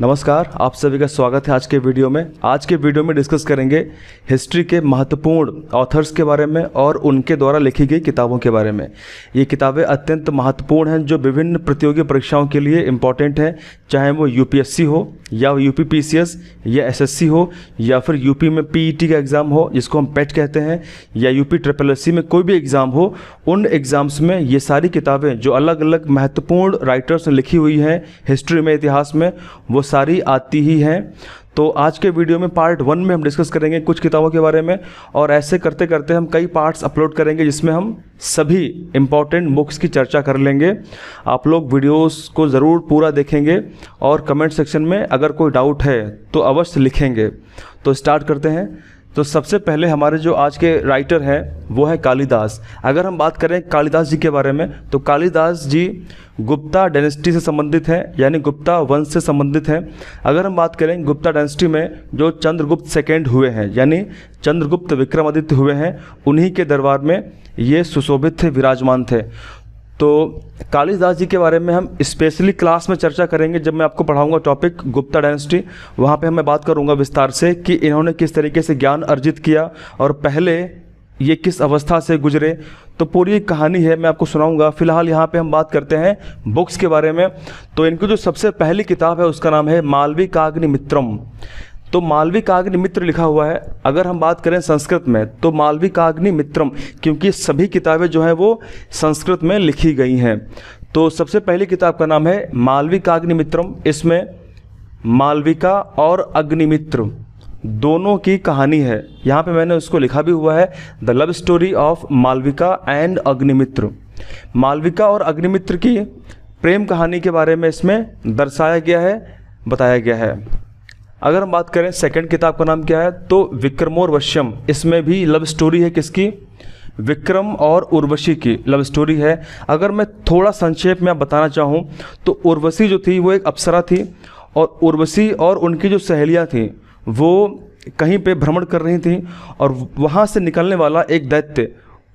नमस्कार आप सभी का स्वागत है आज के वीडियो में आज के वीडियो में डिस्कस करेंगे हिस्ट्री के महत्वपूर्ण ऑथर्स के बारे में और उनके द्वारा लिखी गई किताबों के बारे में ये किताबें अत्यंत महत्वपूर्ण हैं जो विभिन्न प्रतियोगी परीक्षाओं के लिए इम्पॉर्टेंट हैं चाहे वो यूपीएससी हो या यू पी या एस हो या फिर यूपी में पी e का एग्ज़ाम हो जिसको हम पेट e कहते हैं या यूपी ट्रिपल एस में कोई भी एग्ज़ाम हो उन एग्ज़ाम्स में ये सारी किताबें जो अलग अलग महत्वपूर्ण राइटर्स ने लिखी हुई हैं हिस्ट्री में इतिहास में वो सारी आती ही हैं तो आज के वीडियो में पार्ट वन में हम डिस्कस करेंगे कुछ किताबों के बारे में और ऐसे करते करते हम कई पार्ट्स अपलोड करेंगे जिसमें हम सभी इम्पॉर्टेंट बुक्स की चर्चा कर लेंगे आप लोग वीडियोस को ज़रूर पूरा देखेंगे और कमेंट सेक्शन में अगर कोई डाउट है तो अवश्य लिखेंगे तो स्टार्ट करते हैं तो सबसे पहले हमारे जो आज के राइटर हैं वो है कालिदास अगर हम बात करें कालिदास जी के बारे में तो कालिदास जी गुप्ता डेनेस्टी से संबंधित हैं यानी गुप्ता वंश से संबंधित हैं अगर हम बात करें गुप्ता डेनेस्टी में जो चंद्रगुप्त सेकेंड हुए हैं यानी चंद्रगुप्त विक्रमादित्य हुए हैं उन्हीं के दरबार में ये सुशोभित थे विराजमान थे तो कालिदास जी के बारे में हम स्पेशली क्लास में चर्चा करेंगे जब मैं आपको पढ़ाऊंगा टॉपिक गुप्ता डायनेस्टी वहाँ पे मैं बात करूँगा विस्तार से कि इन्होंने किस तरीके से ज्ञान अर्जित किया और पहले ये किस अवस्था से गुजरे तो पूरी कहानी है मैं आपको सुनाऊंगा फिलहाल यहाँ पे हम बात करते हैं बुक्स के बारे में तो इनकी जो सबसे पहली किताब है उसका नाम है मालवी काग्नि मित्रम तो मालविकाग्नि मित्र लिखा हुआ है अगर हम बात करें संस्कृत में तो मालविकाग्नि मित्रम क्योंकि सभी किताबें जो हैं वो संस्कृत में लिखी गई हैं तो सबसे पहली किताब का नाम है मालविकाग्नि मित्रम इसमें मालविका और अग्निमित्र दोनों की कहानी है यहाँ पे मैंने उसको लिखा भी हुआ है the love story of Malavika and Agnimitra Malavika और अग्निमित्र की प्रेम कहानी के बारे में इसमें दर्शाया गया है बताया गया है अगर हम बात करें सेकंड किताब का नाम क्या है तो विक्रम और वश्यम इसमें भी लव स्टोरी है किसकी विक्रम और उर्वशी की लव स्टोरी है अगर मैं थोड़ा संक्षेप में बताना चाहूँ तो उर्वशी जो थी वो एक अप्सरा थी और उर्वशी और उनकी जो सहेलियाँ थीं वो कहीं पे भ्रमण कर रही थी और वहाँ से निकलने वाला एक दैत्य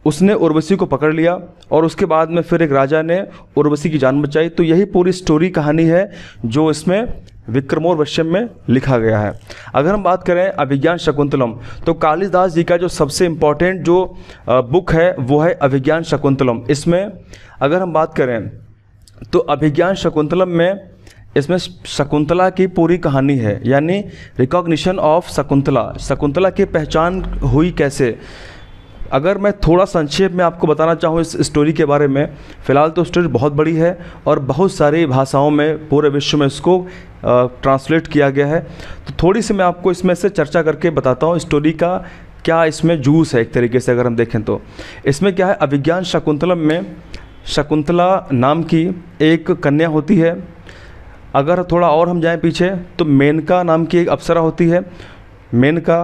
उसने उर्वशी को पकड़ लिया और उसके बाद में फिर एक राजा ने उर्वशी की जान बचाई तो यही पूरी स्टोरी कहानी है जो इसमें विक्रमोर वश्यम में लिखा गया है अगर हम बात करें अभिज्ञान शकुंतलम तो कालिदास जी का जो सबसे इम्पॉर्टेंट जो बुक है वो है अभिज्ञान शकुंतलम इसमें अगर हम बात करें तो अभिज्ञान शकुंतलम में इसमें शकुंतला की पूरी कहानी है यानी रिकॉग्निशन ऑफ शकुंतला शकुंतला की पहचान हुई कैसे अगर मैं थोड़ा संक्षेप में आपको बताना चाहूँ इस स्टोरी के बारे में फ़िलहाल तो स्टोरी बहुत बड़ी है और बहुत सारी भाषाओं में पूरे विश्व में इसको ट्रांसलेट किया गया है तो थोड़ी सी मैं आपको इसमें से चर्चा करके बताता हूँ स्टोरी का क्या इसमें जूस है एक तरीके से अगर हम देखें तो इसमें क्या है अभिज्ञान शकुंतलम में शकुंतला नाम की एक कन्या होती है अगर थोड़ा और हम जाएं पीछे तो मेनका नाम की एक अप्सरा होती है मेनका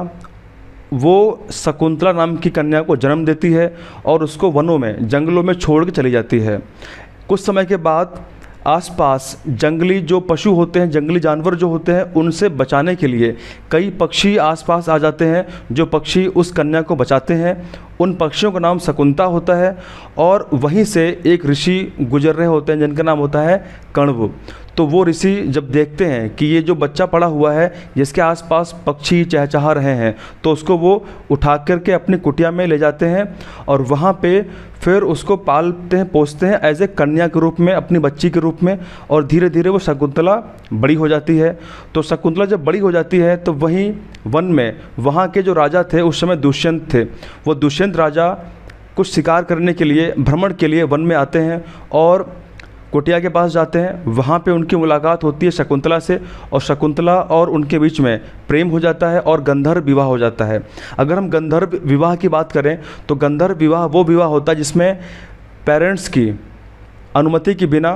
वो शकुंतला नाम की कन्या को जन्म देती है और उसको वनों में जंगलों में छोड़ के चली जाती है कुछ समय के बाद आसपास जंगली जो पशु होते हैं जंगली जानवर जो होते हैं उनसे बचाने के लिए कई पक्षी आसपास आ जाते हैं जो पक्षी उस कन्या को बचाते हैं उन पक्षियों का नाम शकुंता होता है और वहीं से एक ऋषि गुजर रहे होते हैं जिनका नाम होता है कण्व तो वो ऋषि जब देखते हैं कि ये जो बच्चा पड़ा हुआ है जिसके आसपास पक्षी चहचहा रहे हैं तो उसको वो उठा करके अपनी कुटिया में ले जाते हैं और वहाँ पे फिर उसको पालते हैं पोसते हैं एज ए कन्या के रूप में अपनी बच्ची के रूप में और धीरे धीरे वो शकुंतला बड़ी हो जाती है तो शकुंतला जब बड़ी हो जाती है तो वहीं वन में वहाँ के जो राजा थे उस समय दुष्यंत थे वो दुष्यंत दुष्यंत राजा कुछ शिकार करने के लिए भ्रमण के लिए वन में आते हैं और कोटिया के पास जाते हैं वहाँ पे उनकी मुलाकात होती है शकुंतला से और शकुंतला और उनके बीच में प्रेम हो जाता है और गंधर्व विवाह हो जाता है अगर हम गंधर्व विवाह की बात करें तो गंधर्व विवाह वो विवाह होता है जिसमें पेरेंट्स की अनुमति के बिना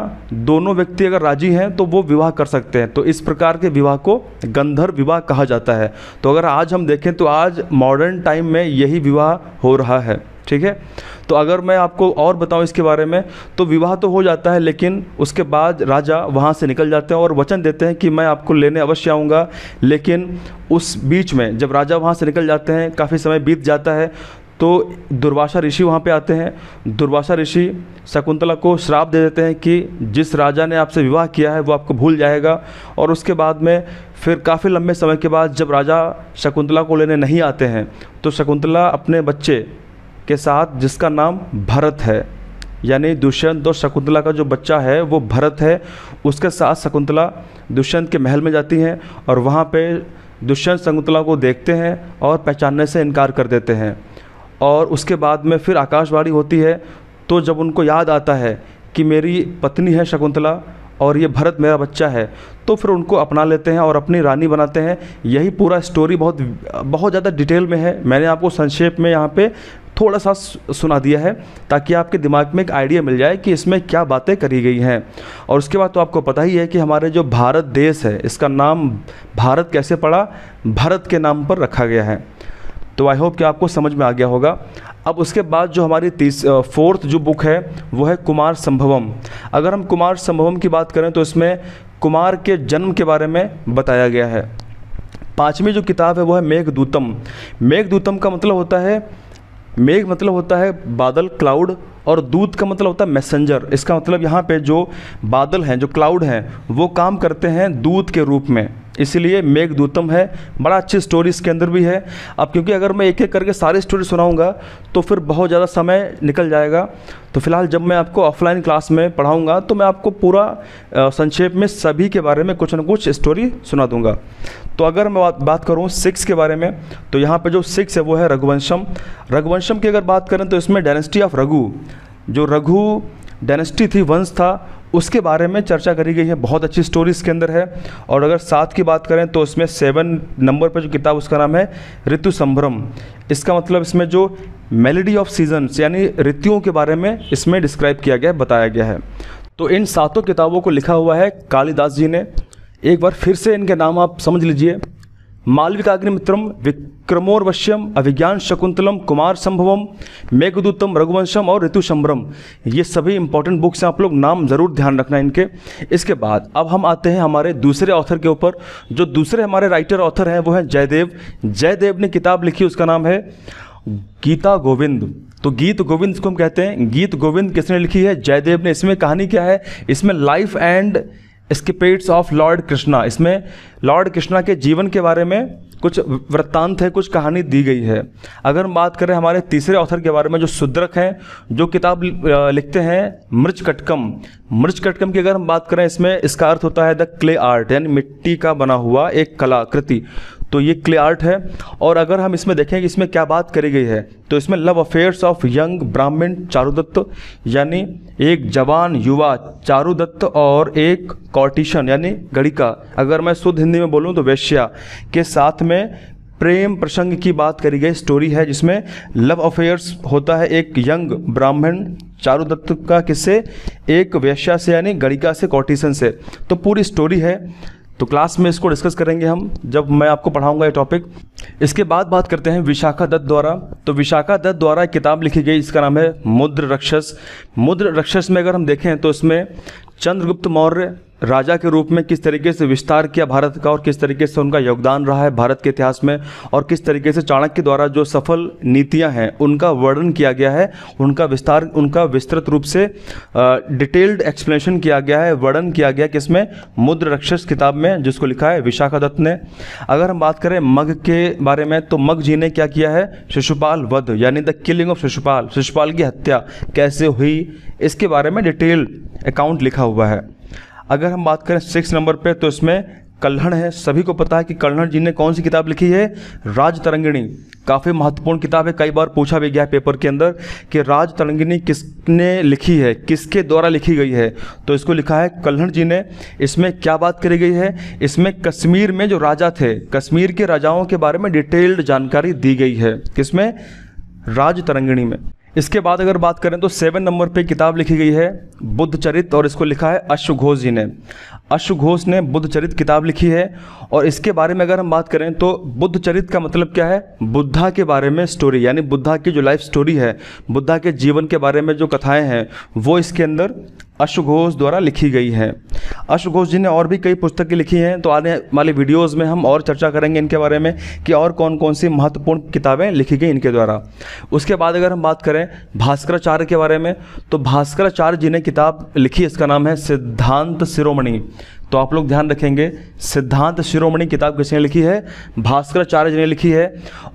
दोनों व्यक्ति अगर राजी हैं तो वो विवाह कर सकते हैं तो इस प्रकार के विवाह को गंधर्व विवाह कहा जाता है तो अगर आज हम देखें तो आज मॉडर्न टाइम में यही विवाह हो रहा है ठीक है तो अगर मैं आपको और बताऊं इसके बारे में तो विवाह तो हो जाता है लेकिन उसके बाद राजा वहाँ से निकल जाते हैं और वचन देते हैं कि मैं आपको लेने अवश्य आऊँगा लेकिन उस बीच में जब राजा वहाँ से निकल जाते हैं काफ़ी समय बीत जाता है तो दुर्वासा ऋषि वहाँ पे आते हैं दुर्वासा ऋषि शकुंतला को श्राप दे देते हैं कि जिस राजा ने आपसे विवाह किया है वो आपको भूल जाएगा और उसके बाद में फिर काफ़ी लंबे समय के बाद जब राजा शकुंतला को लेने नहीं आते हैं तो शकुंतला अपने बच्चे के साथ जिसका नाम भरत है यानी दुष्यंत और शकुंतला का जो बच्चा है वो भरत है उसके साथ शकुंतला दुष्यंत के महल में जाती हैं और वहाँ पे दुष्यंत शकुंतला को देखते हैं और पहचानने से इनकार कर देते हैं और उसके बाद में फिर आकाशवाणी होती है तो जब उनको याद आता है कि मेरी पत्नी है शकुंतला और ये भरत मेरा बच्चा है तो फिर उनको अपना लेते हैं और अपनी रानी बनाते हैं यही पूरा स्टोरी बहुत बहुत ज़्यादा डिटेल में है मैंने आपको संक्षेप में यहाँ पे थोड़ा सा सुना दिया है ताकि आपके दिमाग में एक आइडिया मिल जाए कि इसमें क्या बातें करी गई हैं और उसके बाद तो आपको पता ही है कि हमारे जो भारत देश है इसका नाम भारत कैसे पड़ा भरत के नाम पर रखा गया है तो आई होप कि आपको समझ में आ गया होगा अब उसके बाद जो हमारी तीस फोर्थ जो बुक है वो है कुमार संभवम अगर हम कुमार संभवम की बात करें तो इसमें कुमार के जन्म के बारे में बताया गया है पाँचवीं जो किताब है वो है मेघदूतम मेघदूतम का मतलब होता है मेघ मतलब होता है बादल क्लाउड और दूत का मतलब होता है मैसेंजर इसका मतलब यहाँ पे जो बादल हैं जो क्लाउड हैं वो काम करते हैं दूत के रूप में इसीलिए मेघ दूतम है बड़ा अच्छी स्टोरी इसके अंदर भी है अब क्योंकि अगर मैं एक एक करके सारी स्टोरी सुनाऊंगा तो फिर बहुत ज़्यादा समय निकल जाएगा तो फिलहाल जब मैं आपको ऑफलाइन क्लास में पढ़ाऊँगा तो मैं आपको पूरा संक्षेप में सभी के बारे में कुछ ना कुछ स्टोरी सुना दूँगा तो अगर मैं बात, बात करूँ सिक्स के बारे में तो यहाँ पर जो सिक्स है वो है रघुवंशम रघुवंशम की अगर बात करें तो इसमें डायनेस्टी ऑफ रघु जो रघु डायनेस्टी थी वंश था उसके बारे में चर्चा करी गई है बहुत अच्छी स्टोरी इसके अंदर है और अगर सात की बात करें तो इसमें सेवन नंबर पर जो किताब उसका नाम है ऋतु संभ्रम इसका मतलब इसमें जो मेलेडी ऑफ सीजन्स यानी ऋतुओं के बारे में इसमें डिस्क्राइब किया गया बताया गया है तो इन सातों किताबों को लिखा हुआ है कालिदास जी ने एक बार फिर से इनके नाम आप समझ लीजिए मालविकाग्निमित्रम विक्रमोर्वश्यम अभिज्ञान शकुंतलम कुमार संभवम मेघदूतम रघुवंशम और ऋतु संभ्रम ये सभी इंपॉर्टेंट बुक्स हैं आप लोग नाम ज़रूर ध्यान रखना इनके इसके बाद अब हम आते हैं हमारे दूसरे ऑथर के ऊपर जो दूसरे हमारे राइटर ऑथर हैं वो हैं जयदेव जयदेव ने किताब लिखी उसका नाम है गीता गोविंद तो गीत गोविंद को हम कहते हैं गीत गोविंद किसने लिखी है जयदेव ने इसमें कहानी क्या है इसमें life and escapades of lord Krishna इसमें लॉर्ड कृष्णा के जीवन के बारे में कुछ वृत्तांत है कुछ कहानी दी गई है अगर हम बात करें हमारे तीसरे ऑथर के बारे में जो सुद्रक हैं जो किताब लिखते हैं मृच कटकम मृच कटकम की अगर हम बात करें इसमें इसका अर्थ होता है द क्ले आर्ट यानी मिट्टी का बना हुआ एक कलाकृति तो ये क्लियर्ट है और अगर हम इसमें देखें कि इसमें क्या बात करी गई है तो इसमें लव अफेयर्स ऑफ यंग ब्राह्मण चारुदत्त यानी एक जवान युवा चारुदत्त और एक कॉटिशन यानी गणिका अगर मैं शुद्ध हिंदी में बोलूँ तो वैश्या के साथ में प्रेम प्रसंग की बात करी गई स्टोरी है जिसमें लव अफेयर्स होता है एक यंग ब्राह्मण चारुदत्त का किससे एक वैश्या से यानी गणिका से कॉटिशन से तो पूरी स्टोरी है तो क्लास में इसको डिस्कस करेंगे हम जब मैं आपको पढ़ाऊंगा ये टॉपिक इसके बाद बात करते हैं विशाखा दत्त द्वारा तो विशाखा दत्त द्वारा एक किताब लिखी गई इसका नाम है मुद्र रक्षस मुद्र रक्षस में अगर हम देखें तो इसमें चंद्रगुप्त मौर्य राजा के रूप में किस तरीके से विस्तार किया भारत का और किस तरीके से उनका योगदान रहा है भारत के इतिहास में और किस तरीके से चाणक्य द्वारा जो सफल नीतियां हैं उनका वर्णन किया गया है उनका विस्तार उनका विस्तृत रूप से डिटेल्ड एक्सप्लेनेशन किया गया है वर्णन किया गया कि इसमें मुद्र रक्षस किताब में जिसको लिखा है विशाखा दत्त ने अगर हम बात करें मग के बारे में तो मग जी ने क्या किया है शिशुपाल वध यानी the killing of Shishupal Shishupal की हत्या कैसे हुई इसके बारे में डिटेल अकाउंट लिखा हुआ है अगर हम बात करें सिक्स नंबर पे तो इसमें कल्हण है सभी को पता है कि कल्हण जी ने कौन सी किताब लिखी है राज तरंगिणी काफ़ी महत्वपूर्ण किताब है कई बार पूछा भी गया है पेपर के अंदर कि राज तरंगिणी किसने लिखी है किसके द्वारा लिखी गई है तो इसको लिखा है कल्हण जी ने इसमें क्या बात करी गई है इसमें कश्मीर में जो राजा थे कश्मीर के राजाओं के बारे में डिटेल्ड जानकारी दी गई है किसमें राज तरंगिणी में इसके बाद अगर बात करें तो सेवन नंबर पे किताब लिखी गई है बुद्ध चरित और इसको लिखा है अश्व घोष जी ने अश्व घोष ने बुद्ध चरित किताब लिखी है और इसके बारे में अगर हम बात करें तो बुद्ध चरित का मतलब क्या है बुद्धा के बारे में स्टोरी यानी बुद्धा की जो लाइफ स्टोरी है बुद्धा के जीवन के बारे में जो कथाएँ हैं वो इसके अंदर अश्वघोष द्वारा लिखी गई है अशुघोष जी ने और भी कई पुस्तकें लिखी हैं तो आने वाले वीडियोस में हम और चर्चा करेंगे इनके बारे में कि और कौन कौन सी महत्वपूर्ण किताबें लिखी गई इनके द्वारा उसके बाद अगर हम बात करें भास्कराचार्य के बारे में तो भास्कराचार्य जी ने किताब लिखी इसका नाम है सिद्धांत शिरोमणि तो आप लोग ध्यान रखेंगे सिद्धांत शिरोमणि किताब किसने लिखी है भास्कराचार्य ने लिखी है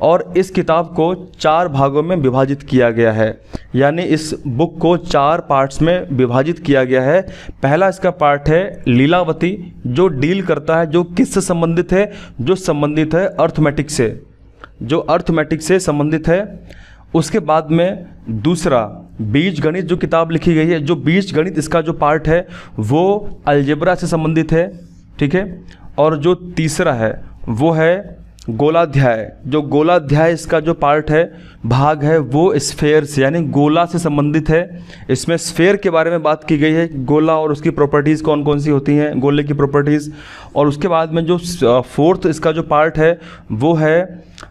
और इस किताब को चार भागों में विभाजित किया गया है यानी इस बुक को चार पार्ट्स में विभाजित किया गया है पहला इसका पार्ट है लीलावती जो डील करता है जो किससे संबंधित है जो संबंधित है अर्थमेटिक से जो अर्थमेटिक से संबंधित है उसके बाद में दूसरा बीज गणित जो किताब लिखी गई है जो बीज गणित इसका जो पार्ट है वो अलजेब्रा से संबंधित है ठीक है और जो तीसरा है वो है गोलाध्याय जो गोलाध्याय इसका जो पार्ट है भाग है वो स्फेयर से यानी गोला से संबंधित है इसमें स्फेयर के बारे में बात की गई है गोला और उसकी प्रॉपर्टीज़ कौन कौन सी होती हैं गोले की प्रॉपर्टीज़ और उसके बाद में जो फोर्थ इसका जो पार्ट है वो है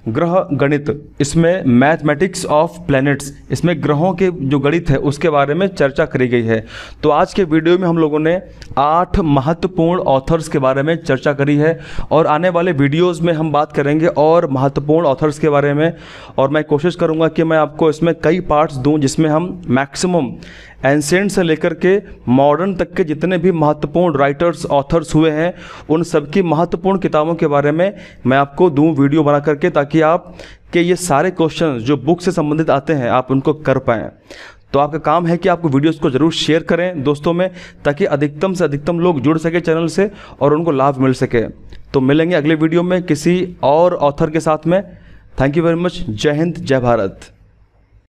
ग्रह गणित इसमें मैथमेटिक्स ऑफ प्लैनेट्स इसमें ग्रहों के जो गणित है उसके बारे में चर्चा करी गई है तो आज के वीडियो में हम लोगों ने आठ महत्वपूर्ण ऑथर्स के बारे में चर्चा करी है और आने वाले वीडियोस में हम बात करेंगे और महत्वपूर्ण ऑथर्स के बारे में और मैं कोशिश करूंगा कि मैं आपको इसमें कई पार्ट्स दूँ जिसमें हम मैक्सिमम एंसेंट से लेकर के मॉडर्न तक के जितने भी महत्वपूर्ण राइटर्स ऑथर्स हुए हैं उन सबकी महत्वपूर्ण किताबों के बारे में मैं आपको दूँ वीडियो बना करके ताकि आप के ये सारे क्वेश्चन जो बुक से संबंधित आते हैं आप उनको कर पाएँ तो आपका काम है कि आपको वीडियोस को जरूर शेयर करें दोस्तों में ताकि अधिकतम से अधिकतम लोग जुड़ सके चैनल से और उनको लाभ मिल सके तो मिलेंगे अगले वीडियो में किसी और ऑथर के साथ में थैंक यू वेरी मच जय हिंद जय भारत